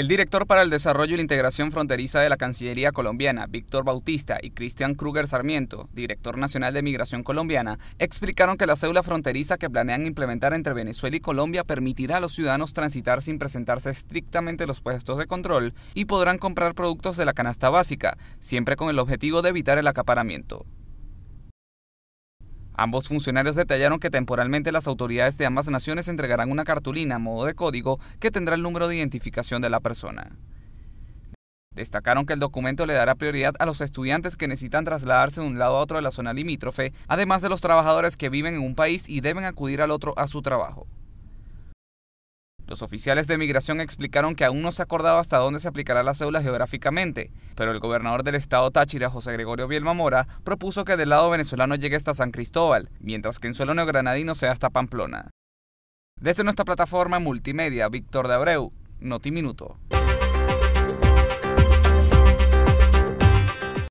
El director para el Desarrollo y la Integración Fronteriza de la Cancillería Colombiana, Víctor Bautista, y Cristian Kruger Sarmiento, director nacional de Migración Colombiana, explicaron que la cédula fronteriza que planean implementar entre Venezuela y Colombia permitirá a los ciudadanos transitar sin presentarse estrictamente los puestos de control y podrán comprar productos de la canasta básica, siempre con el objetivo de evitar el acaparamiento. Ambos funcionarios detallaron que temporalmente las autoridades de ambas naciones entregarán una cartulina a modo de código que tendrá el número de identificación de la persona. Destacaron que el documento le dará prioridad a los estudiantes que necesitan trasladarse de un lado a otro de la zona limítrofe, además de los trabajadores que viven en un país y deben acudir al otro a su trabajo. Los oficiales de migración explicaron que aún no se ha acordado hasta dónde se aplicará la cédula geográficamente, pero el gobernador del estado Táchira, José Gregorio Bielma Mora, propuso que del lado venezolano llegue hasta San Cristóbal, mientras que en suelo neogranadino sea hasta Pamplona. Desde nuestra plataforma multimedia, Víctor de Abreu, Minuto.